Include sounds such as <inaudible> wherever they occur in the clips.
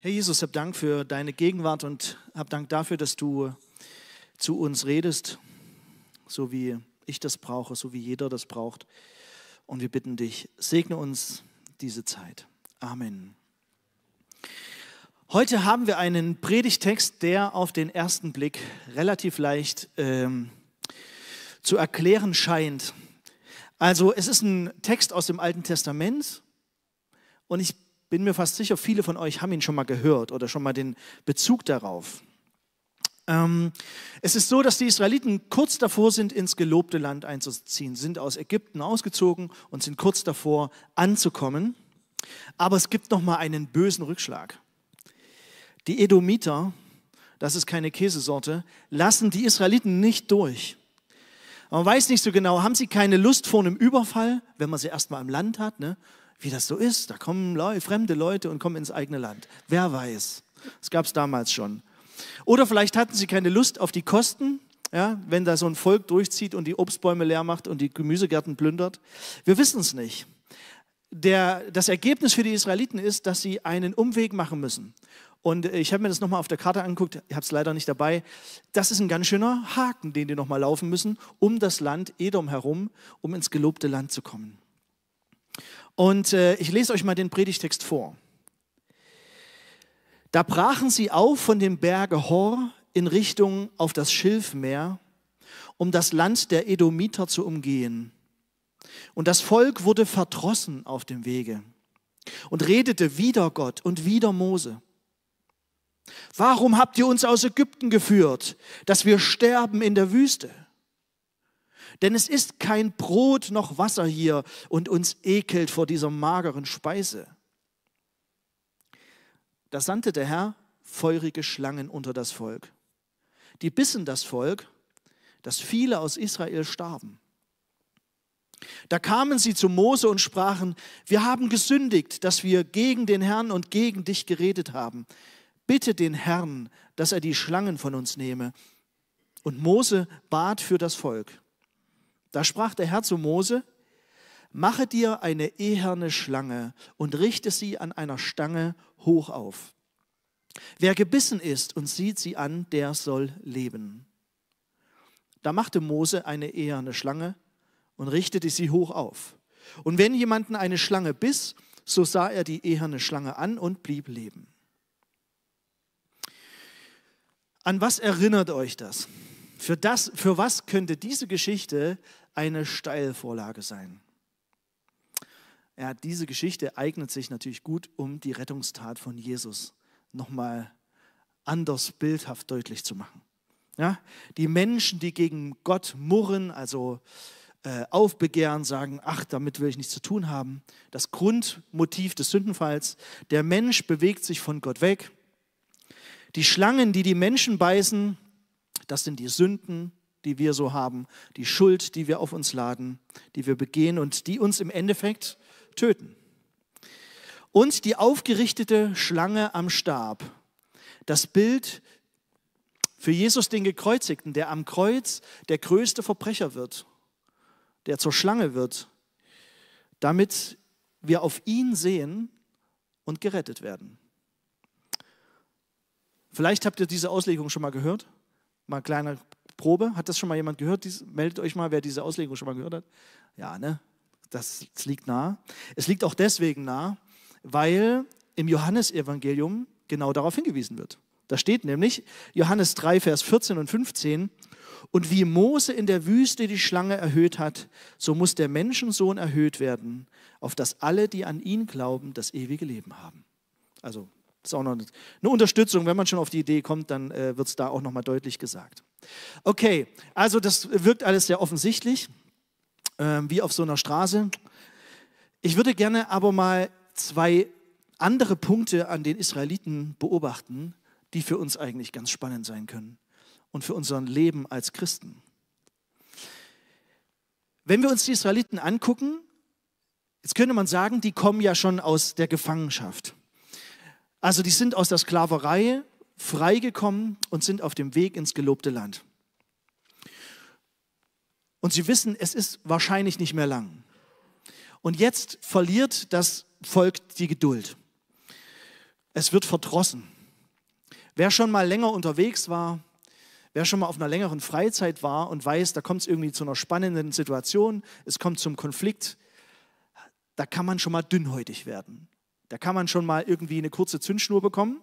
Herr Jesus, hab Dank für deine Gegenwart und hab Dank dafür, dass du zu uns redest, so wie ich das brauche, so wie jeder das braucht. Und wir bitten dich, segne uns diese Zeit. Amen. Heute haben wir einen Predigtext, der auf den ersten Blick relativ leicht ähm, zu erklären scheint. Also es ist ein Text aus dem Alten Testament und ich bin mir fast sicher, viele von euch haben ihn schon mal gehört oder schon mal den Bezug darauf. Ähm, es ist so, dass die Israeliten kurz davor sind, ins gelobte Land einzuziehen, sind aus Ägypten ausgezogen und sind kurz davor anzukommen. Aber es gibt noch mal einen bösen Rückschlag. Die Edomiter, das ist keine Käsesorte, lassen die Israeliten nicht durch. Man weiß nicht so genau, haben sie keine Lust vor einem Überfall, wenn man sie erstmal im Land hat, ne? wie das so ist. Da kommen Leute, fremde Leute und kommen ins eigene Land. Wer weiß. Das gab es damals schon. Oder vielleicht hatten sie keine Lust auf die Kosten, ja, wenn da so ein Volk durchzieht und die Obstbäume leer macht und die Gemüsegärten plündert. Wir wissen es nicht. Der, das Ergebnis für die Israeliten ist, dass sie einen Umweg machen müssen. Und äh, ich habe mir das nochmal auf der Karte angeguckt, ich habe es leider nicht dabei. Das ist ein ganz schöner Haken, den die nochmal laufen müssen, um das Land Edom herum, um ins gelobte Land zu kommen. Und äh, ich lese euch mal den Predigtext vor. Da brachen sie auf von dem Berge Hor in Richtung auf das Schilfmeer, um das Land der Edomiter zu umgehen. Und das Volk wurde verdrossen auf dem Wege und redete wider Gott und wider Mose. Warum habt ihr uns aus Ägypten geführt, dass wir sterben in der Wüste? Denn es ist kein Brot noch Wasser hier und uns ekelt vor dieser mageren Speise. Da sandte der Herr feurige Schlangen unter das Volk. Die bissen das Volk, dass viele aus Israel starben. Da kamen sie zu Mose und sprachen, wir haben gesündigt, dass wir gegen den Herrn und gegen dich geredet haben. Bitte den Herrn, dass er die Schlangen von uns nehme. Und Mose bat für das Volk. Da sprach der Herr zu Mose, mache dir eine eherne Schlange und richte sie an einer Stange hoch auf. Wer gebissen ist und sieht sie an, der soll leben. Da machte Mose eine eherne Schlange und richtete sie hoch auf. Und wenn jemanden eine Schlange biss, so sah er die eherne Schlange an und blieb leben. An was erinnert euch das? Für, das, für was könnte diese Geschichte eine Steilvorlage sein? Ja, diese Geschichte eignet sich natürlich gut, um die Rettungstat von Jesus nochmal anders bildhaft deutlich zu machen. Ja, die Menschen, die gegen Gott murren, also äh, aufbegehren, sagen, ach, damit will ich nichts zu tun haben. Das Grundmotiv des Sündenfalls, der Mensch bewegt sich von Gott weg. Die Schlangen, die die Menschen beißen, das sind die Sünden, die wir so haben, die Schuld, die wir auf uns laden, die wir begehen und die uns im Endeffekt töten. Und die aufgerichtete Schlange am Stab. Das Bild für Jesus den Gekreuzigten, der am Kreuz der größte Verbrecher wird, der zur Schlange wird, damit wir auf ihn sehen und gerettet werden. Vielleicht habt ihr diese Auslegung schon mal gehört. Mal kleine Probe. Hat das schon mal jemand gehört? Dies, meldet euch mal, wer diese Auslegung schon mal gehört hat. Ja, ne? Das, das liegt nah. Es liegt auch deswegen nah, weil im Johannesevangelium genau darauf hingewiesen wird. Da steht nämlich Johannes 3, Vers 14 und 15, und wie Mose in der Wüste die Schlange erhöht hat, so muss der Menschensohn erhöht werden, auf dass alle, die an ihn glauben, das ewige Leben haben. Also ist auch noch eine Unterstützung. Wenn man schon auf die Idee kommt, dann äh, wird es da auch nochmal deutlich gesagt. Okay, also das wirkt alles sehr offensichtlich, äh, wie auf so einer Straße. Ich würde gerne aber mal zwei andere Punkte an den Israeliten beobachten, die für uns eigentlich ganz spannend sein können und für unser Leben als Christen. Wenn wir uns die Israeliten angucken, jetzt könnte man sagen, die kommen ja schon aus der Gefangenschaft. Also die sind aus der Sklaverei freigekommen und sind auf dem Weg ins gelobte Land. Und sie wissen, es ist wahrscheinlich nicht mehr lang. Und jetzt verliert das Volk die Geduld. Es wird verdrossen. Wer schon mal länger unterwegs war, wer schon mal auf einer längeren Freizeit war und weiß, da kommt es irgendwie zu einer spannenden Situation, es kommt zum Konflikt, da kann man schon mal dünnhäutig werden. Da kann man schon mal irgendwie eine kurze Zündschnur bekommen.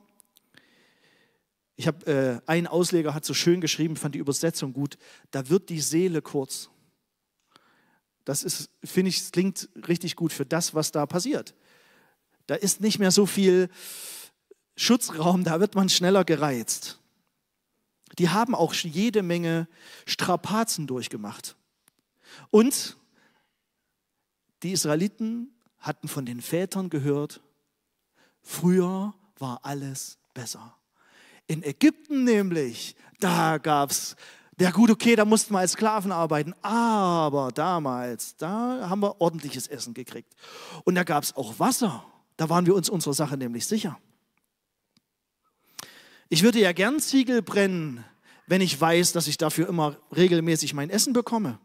Ich habe äh, ein Ausleger hat so schön geschrieben, fand die Übersetzung gut. Da wird die Seele kurz. Das ist, finde ich, klingt richtig gut für das, was da passiert. Da ist nicht mehr so viel Schutzraum, da wird man schneller gereizt. Die haben auch jede Menge Strapazen durchgemacht. Und die Israeliten hatten von den Vätern gehört, Früher war alles besser. In Ägypten nämlich, da gab es, ja gut, okay, da mussten wir als Sklaven arbeiten, aber damals, da haben wir ordentliches Essen gekriegt. Und da gab es auch Wasser, da waren wir uns unserer Sache nämlich sicher. Ich würde ja gern Ziegel brennen, wenn ich weiß, dass ich dafür immer regelmäßig mein Essen bekomme.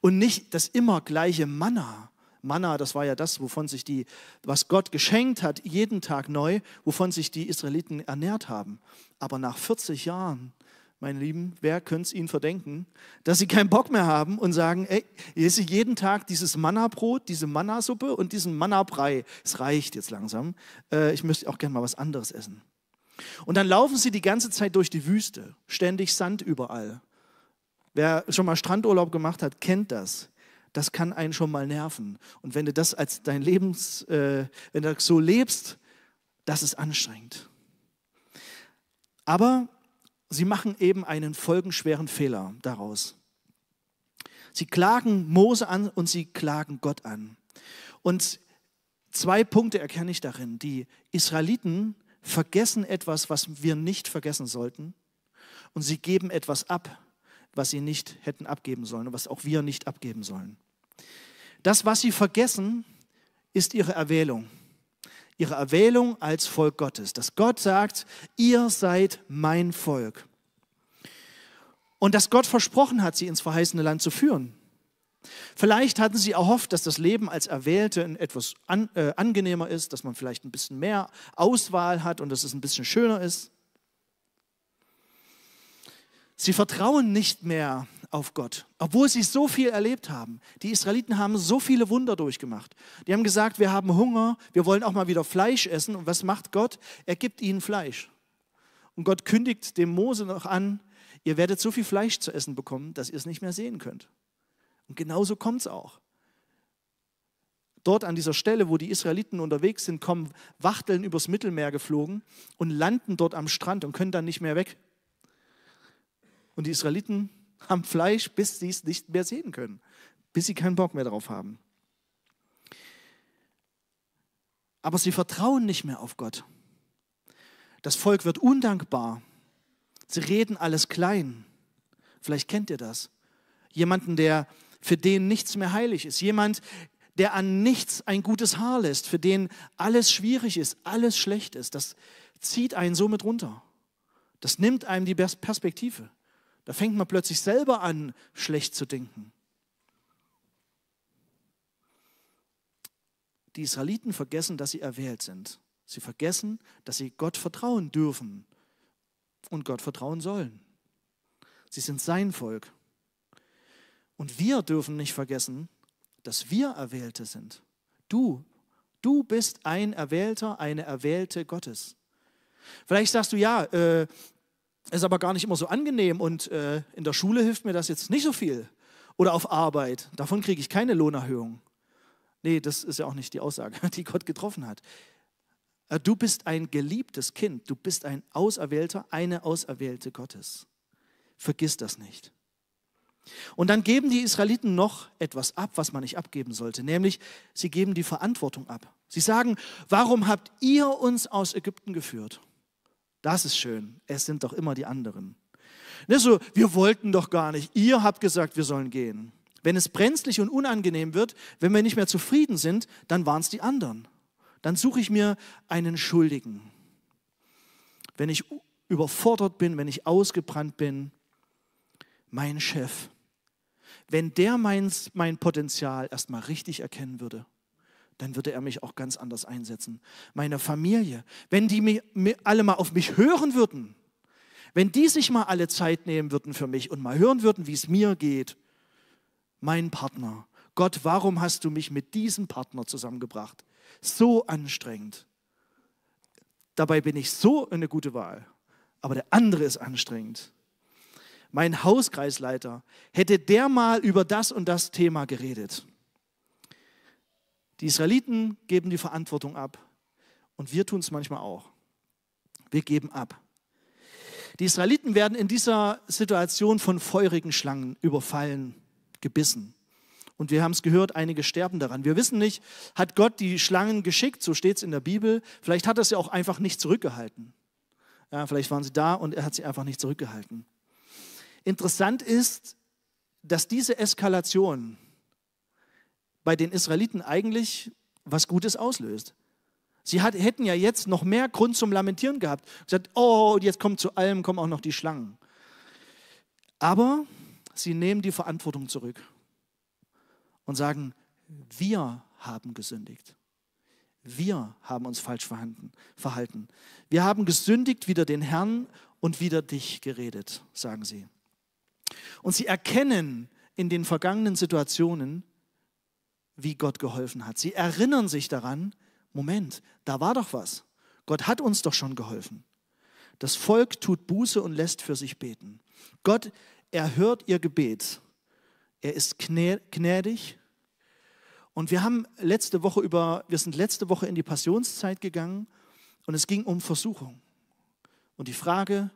Und nicht das immer gleiche Manna, Manna, das war ja das, wovon sich die, was Gott geschenkt hat, jeden Tag neu, wovon sich die Israeliten ernährt haben. Aber nach 40 Jahren, meine Lieben, wer könnte es ihnen verdenken, dass sie keinen Bock mehr haben und sagen, ey, hier ist jeden Tag dieses Manna-Brot, diese Manna-Suppe und diesen Manna-Brei. Es reicht jetzt langsam. Äh, ich möchte auch gerne mal was anderes essen. Und dann laufen sie die ganze Zeit durch die Wüste, ständig Sand überall. Wer schon mal Strandurlaub gemacht hat, kennt das das kann einen schon mal nerven. Und wenn du das als dein Lebens, äh, wenn du so lebst, das ist anstrengend. Aber sie machen eben einen folgenschweren Fehler daraus. Sie klagen Mose an und sie klagen Gott an. Und zwei Punkte erkenne ich darin. Die Israeliten vergessen etwas, was wir nicht vergessen sollten. Und sie geben etwas ab, was sie nicht hätten abgeben sollen und was auch wir nicht abgeben sollen. Das, was sie vergessen, ist ihre Erwählung. Ihre Erwählung als Volk Gottes. Dass Gott sagt, ihr seid mein Volk. Und dass Gott versprochen hat, sie ins verheißene Land zu führen. Vielleicht hatten sie erhofft, dass das Leben als Erwählte etwas an, äh, angenehmer ist, dass man vielleicht ein bisschen mehr Auswahl hat und dass es ein bisschen schöner ist. Sie vertrauen nicht mehr auf Gott, obwohl sie so viel erlebt haben. Die Israeliten haben so viele Wunder durchgemacht. Die haben gesagt, wir haben Hunger, wir wollen auch mal wieder Fleisch essen. Und was macht Gott? Er gibt ihnen Fleisch. Und Gott kündigt dem Mose noch an, ihr werdet so viel Fleisch zu essen bekommen, dass ihr es nicht mehr sehen könnt. Und genauso kommt es auch. Dort an dieser Stelle, wo die Israeliten unterwegs sind, kommen Wachteln übers Mittelmeer geflogen und landen dort am Strand und können dann nicht mehr weg. Und die Israeliten am Fleisch, bis sie es nicht mehr sehen können, bis sie keinen Bock mehr drauf haben. Aber sie vertrauen nicht mehr auf Gott. Das Volk wird undankbar. Sie reden alles klein. Vielleicht kennt ihr das. Jemanden, der für den nichts mehr heilig ist. Jemand, der an nichts ein gutes Haar lässt, für den alles schwierig ist, alles schlecht ist. Das zieht einen somit runter. Das nimmt einem die Perspektive. Da fängt man plötzlich selber an, schlecht zu denken. Die Israeliten vergessen, dass sie erwählt sind. Sie vergessen, dass sie Gott vertrauen dürfen und Gott vertrauen sollen. Sie sind sein Volk. Und wir dürfen nicht vergessen, dass wir Erwählte sind. Du, du bist ein Erwählter, eine Erwählte Gottes. Vielleicht sagst du, ja, äh, ist aber gar nicht immer so angenehm und äh, in der Schule hilft mir das jetzt nicht so viel. Oder auf Arbeit, davon kriege ich keine Lohnerhöhung. Nee, das ist ja auch nicht die Aussage, <laughs> die Gott getroffen hat. Äh, du bist ein geliebtes Kind, du bist ein Auserwählter, eine Auserwählte Gottes. Vergiss das nicht. Und dann geben die Israeliten noch etwas ab, was man nicht abgeben sollte, nämlich sie geben die Verantwortung ab. Sie sagen, warum habt ihr uns aus Ägypten geführt? Das ist schön. Es sind doch immer die anderen. Nicht ne, so, wir wollten doch gar nicht. Ihr habt gesagt, wir sollen gehen. Wenn es brenzlig und unangenehm wird, wenn wir nicht mehr zufrieden sind, dann waren es die anderen. Dann suche ich mir einen Schuldigen. Wenn ich überfordert bin, wenn ich ausgebrannt bin, mein Chef, wenn der mein, mein Potenzial erstmal richtig erkennen würde dann würde er mich auch ganz anders einsetzen. Meine Familie, wenn die alle mal auf mich hören würden, wenn die sich mal alle Zeit nehmen würden für mich und mal hören würden, wie es mir geht, mein Partner, Gott, warum hast du mich mit diesem Partner zusammengebracht? So anstrengend. Dabei bin ich so eine gute Wahl, aber der andere ist anstrengend. Mein Hauskreisleiter, hätte der mal über das und das Thema geredet die Israeliten geben die Verantwortung ab und wir tun es manchmal auch. Wir geben ab. Die Israeliten werden in dieser Situation von feurigen Schlangen überfallen, gebissen. Und wir haben es gehört, einige sterben daran. Wir wissen nicht, hat Gott die Schlangen geschickt, so steht es in der Bibel. Vielleicht hat er sie auch einfach nicht zurückgehalten. Ja, vielleicht waren sie da und er hat sie einfach nicht zurückgehalten. Interessant ist, dass diese Eskalation bei den Israeliten eigentlich was Gutes auslöst. Sie hat, hätten ja jetzt noch mehr Grund zum Lamentieren gehabt. Gesagt, oh, jetzt kommt zu allem, kommen auch noch die Schlangen. Aber sie nehmen die Verantwortung zurück und sagen, wir haben gesündigt. Wir haben uns falsch verhalten. Wir haben gesündigt wieder den Herrn und wieder dich geredet, sagen sie. Und sie erkennen in den vergangenen Situationen, wie Gott geholfen hat. Sie erinnern sich daran, Moment, da war doch was. Gott hat uns doch schon geholfen. Das Volk tut Buße und lässt für sich beten. Gott erhört ihr Gebet. Er ist gnädig. Und wir haben letzte Woche über, wir sind letzte Woche in die Passionszeit gegangen und es ging um Versuchung. Und die Frage,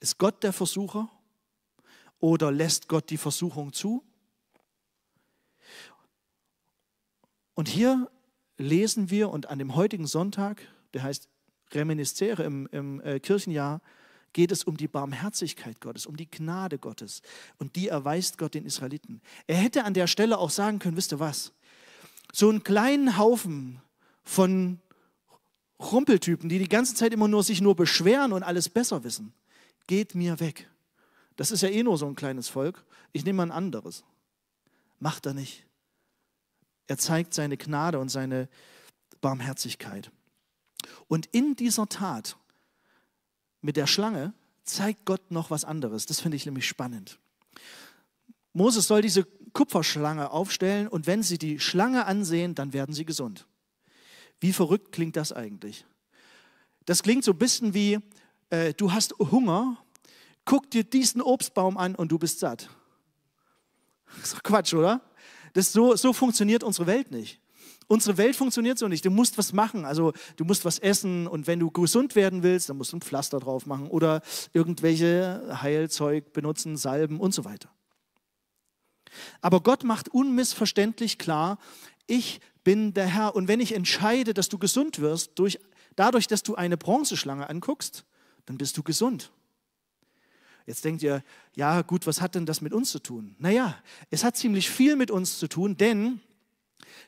ist Gott der Versucher oder lässt Gott die Versuchung zu? Und hier lesen wir und an dem heutigen Sonntag, der heißt Reminiscere im, im äh, Kirchenjahr, geht es um die Barmherzigkeit Gottes, um die Gnade Gottes. Und die erweist Gott den Israeliten. Er hätte an der Stelle auch sagen können, wisst ihr was, so einen kleinen Haufen von Rumpeltypen, die die ganze Zeit immer nur sich nur beschweren und alles besser wissen, geht mir weg. Das ist ja eh nur so ein kleines Volk. Ich nehme mal ein anderes. Macht er nicht. Er zeigt seine Gnade und seine Barmherzigkeit. Und in dieser Tat mit der Schlange zeigt Gott noch was anderes. Das finde ich nämlich spannend. Moses soll diese Kupferschlange aufstellen und wenn sie die Schlange ansehen, dann werden sie gesund. Wie verrückt klingt das eigentlich? Das klingt so ein bisschen wie, äh, du hast Hunger, guck dir diesen Obstbaum an und du bist satt. Das ist doch Quatsch, oder? Das so, so funktioniert unsere Welt nicht. Unsere Welt funktioniert so nicht. Du musst was machen. Also du musst was essen und wenn du gesund werden willst, dann musst du ein Pflaster drauf machen oder irgendwelche Heilzeug benutzen, Salben und so weiter. Aber Gott macht unmissverständlich klar, ich bin der Herr. Und wenn ich entscheide, dass du gesund wirst, durch, dadurch, dass du eine Bronzeschlange anguckst, dann bist du gesund. Jetzt denkt ihr, ja gut, was hat denn das mit uns zu tun? Naja, es hat ziemlich viel mit uns zu tun, denn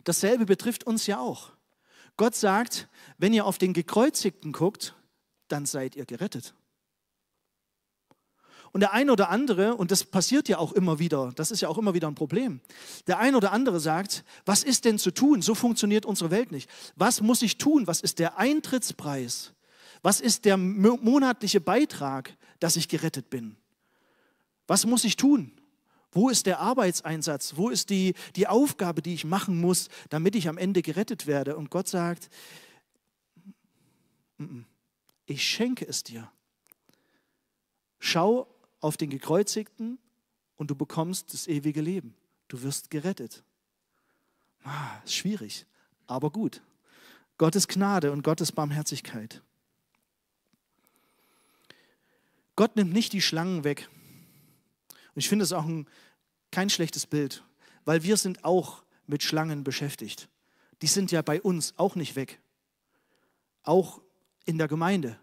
dasselbe betrifft uns ja auch. Gott sagt, wenn ihr auf den Gekreuzigten guckt, dann seid ihr gerettet. Und der ein oder andere, und das passiert ja auch immer wieder, das ist ja auch immer wieder ein Problem, der ein oder andere sagt, was ist denn zu tun? So funktioniert unsere Welt nicht. Was muss ich tun? Was ist der Eintrittspreis? Was ist der monatliche Beitrag? dass ich gerettet bin? Was muss ich tun? Wo ist der Arbeitseinsatz? Wo ist die, die Aufgabe, die ich machen muss, damit ich am Ende gerettet werde? Und Gott sagt, mm, mm, ich schenke es dir. Schau auf den Gekreuzigten und du bekommst das ewige Leben. Du wirst gerettet. Ah, schwierig, aber gut. Gottes Gnade und Gottes Barmherzigkeit. Gott nimmt nicht die Schlangen weg. Und ich finde es auch ein, kein schlechtes Bild, weil wir sind auch mit Schlangen beschäftigt. Die sind ja bei uns auch nicht weg. Auch in der Gemeinde.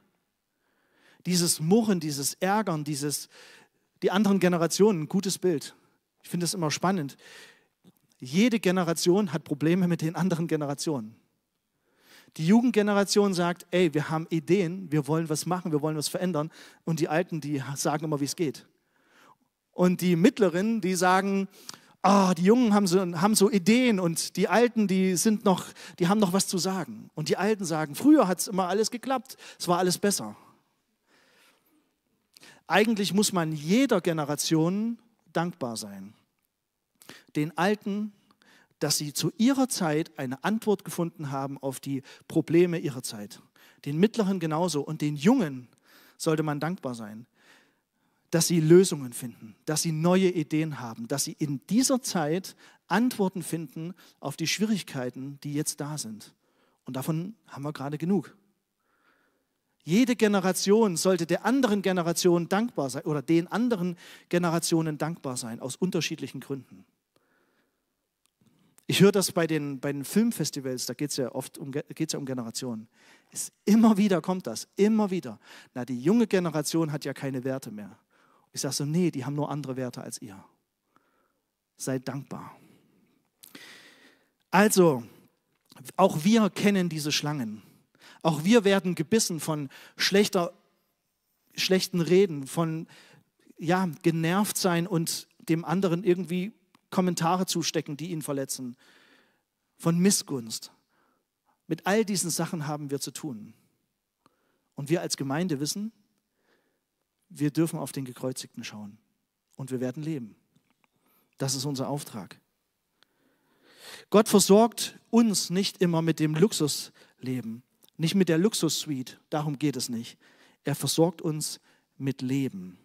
Dieses Murren, dieses Ärgern, dieses, die anderen Generationen, ein gutes Bild. Ich finde es immer spannend. Jede Generation hat Probleme mit den anderen Generationen. Die Jugendgeneration sagt, ey, wir haben Ideen, wir wollen was machen, wir wollen was verändern. Und die Alten, die sagen immer, wie es geht. Und die Mittleren, die sagen, oh, die Jungen haben so, haben so Ideen und die Alten, die sind noch, die haben noch was zu sagen. Und die Alten sagen, früher hat es immer alles geklappt, es war alles besser. Eigentlich muss man jeder Generation dankbar sein. Den Alten, dass sie zu ihrer Zeit eine Antwort gefunden haben auf die Probleme ihrer Zeit. Den Mittleren genauso und den Jungen sollte man dankbar sein, dass sie Lösungen finden, dass sie neue Ideen haben, dass sie in dieser Zeit Antworten finden auf die Schwierigkeiten, die jetzt da sind. Und davon haben wir gerade genug. Jede Generation sollte der anderen Generation dankbar sein oder den anderen Generationen dankbar sein, aus unterschiedlichen Gründen. Ich höre das bei den, bei den Filmfestivals, da geht es ja oft um, geht's ja um Generationen. Es, immer wieder kommt das, immer wieder. Na, die junge Generation hat ja keine Werte mehr. Ich sage so, nee, die haben nur andere Werte als ihr. Seid dankbar. Also, auch wir kennen diese Schlangen. Auch wir werden gebissen von schlechter, schlechten Reden, von ja, genervt sein und dem anderen irgendwie Kommentare zustecken, die ihn verletzen, von Missgunst. Mit all diesen Sachen haben wir zu tun. Und wir als Gemeinde wissen, wir dürfen auf den Gekreuzigten schauen und wir werden leben. Das ist unser Auftrag. Gott versorgt uns nicht immer mit dem Luxusleben, nicht mit der Luxussuite, darum geht es nicht. Er versorgt uns mit Leben.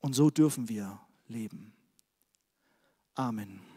Und so dürfen wir leben. Amen.